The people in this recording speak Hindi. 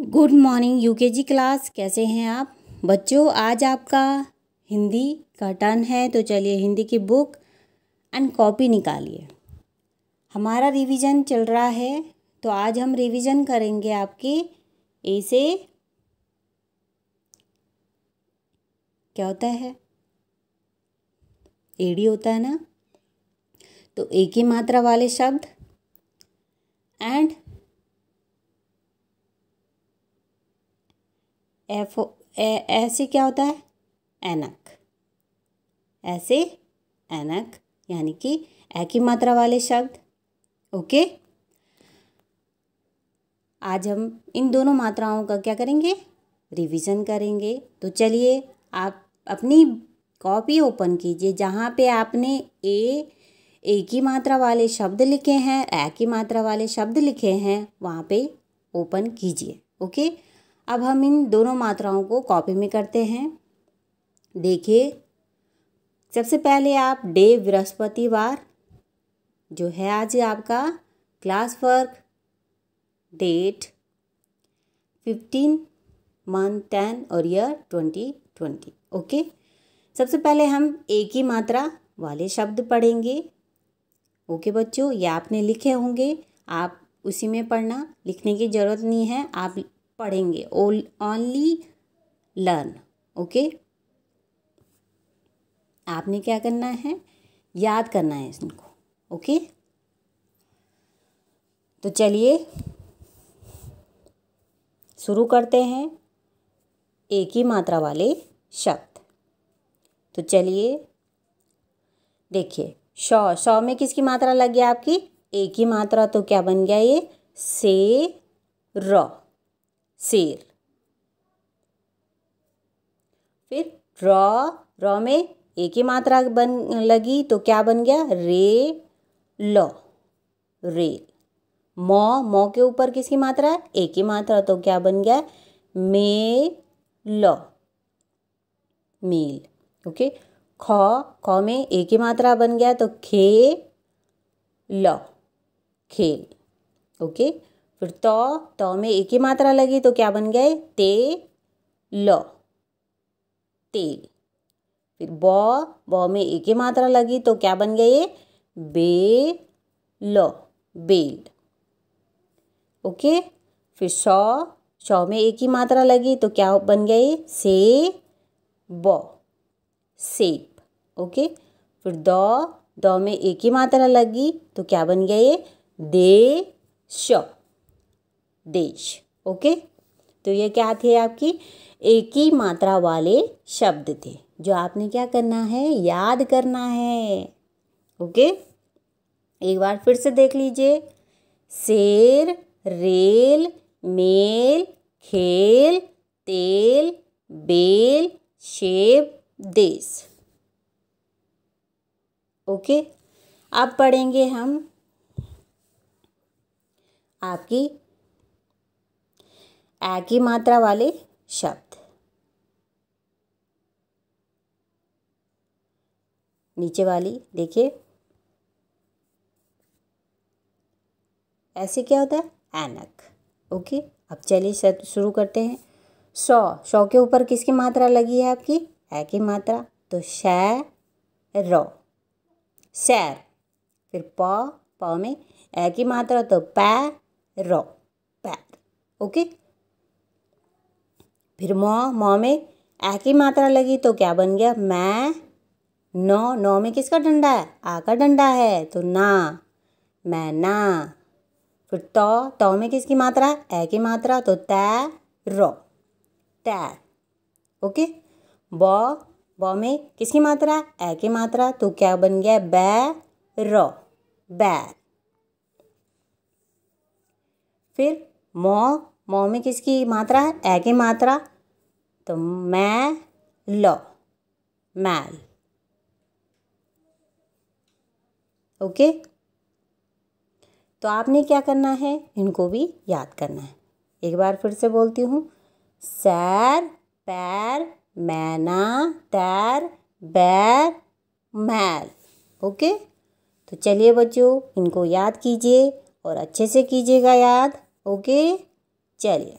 गुड मॉर्निंग यूकेजी क्लास कैसे हैं आप बच्चों आज आपका हिंदी का टर्न है तो चलिए हिंदी की बुक एंड कॉपी निकालिए हमारा रिवीजन चल रहा है तो आज हम रिवीजन करेंगे आपके ए से क्या होता है एडी होता है ना तो ए की मात्रा वाले शब्द एंड एफ ऐसे क्या होता है एनक ऐसे एनक यानी कि ए की मात्रा वाले शब्द ओके आज हम इन दोनों मात्राओं का क्या करेंगे रिवीजन करेंगे तो चलिए आप अपनी कॉपी ओपन कीजिए जहाँ पे आपने ए ए की मात्रा वाले शब्द लिखे हैं ए की मात्रा वाले शब्द लिखे हैं वहाँ पे ओपन कीजिए ओके अब हम इन दोनों मात्राओं को कॉपी में करते हैं देखिए सबसे पहले आप डे बृहस्पतिवार जो है आज आपका class work date fifteen month ten और ईयर ट्वेंटी ट्वेंटी ओके सबसे पहले हम एक ही मात्रा वाले शब्द पढ़ेंगे ओके बच्चों ये आपने लिखे होंगे आप उसी में पढ़ना लिखने की ज़रूरत नहीं है आप पढ़ेंगे ओनली लर्न ओके आपने क्या करना है याद करना है इनको ओके तो चलिए शुरू करते हैं एक ही मात्रा वाले शब्द तो चलिए देखिए शौ शौ में किसकी मात्रा लग गया आपकी एक ही मात्रा तो क्या बन गया ये से रॉ शेर फिर र र में एक ही मात्रा बन लगी तो क्या बन गया रे ल रेल म म के ऊपर किसकी मात्रा है एक ही मात्रा तो क्या बन गया मे ल मेल ओके ख ख में एक ही मात्रा बन गया तो खे ल खेल ओके फिर तो तो में एक ही मात्रा लगी तो क्या बन गए ते ल तेल फिर ब ब में एक ही मात्रा लगी तो क्या बन गए बे ल बेल ओके फिर सौ सौ में एक ही मात्रा लगी तो क्या बन गए से ब सेब ओके फिर दो दो में एक ही मात्रा लगी तो क्या बन गए दे श देश ओके तो ये क्या थे आपकी एक ही मात्रा वाले शब्द थे जो आपने क्या करना है याद करना है ओके एक बार फिर से देख लीजिए शेर रेल मेल खेल तेल बेल शेप देश ओके अब पढ़ेंगे हम आपकी एक की मात्रा वाले शब्द नीचे वाली देखिए ऐसे क्या होता है एनक ओके अब चलिए शुरू करते हैं सौ सौ के ऊपर किसकी मात्रा लगी है आपकी ए की मात्रा तो शै रो सैर फिर पौ पौ में ए की मात्रा तो पै रो पैर ओके फिर म म में ए की मात्रा लगी तो क्या बन गया मैं नौ नौ में किसका डंडा है आ का डंडा है तो ना मैं ना फिर तो तो में किसकी मात्रा है ए की मात्रा तो तै रो तै ओके बॉ बॉ में किसकी मात्रा ए की मात्रा तो क्या बन गया बै रो बैर फिर मौ मोह में किसकी मात्रा है ए की मात्रा तो मैं लो मैल ओके तो आपने क्या करना है इनको भी याद करना है एक बार फिर से बोलती हूँ सैर पैर मैना तैर बैर मैल ओके तो चलिए बच्चों इनको याद कीजिए और अच्छे से कीजिएगा याद ओके 家里。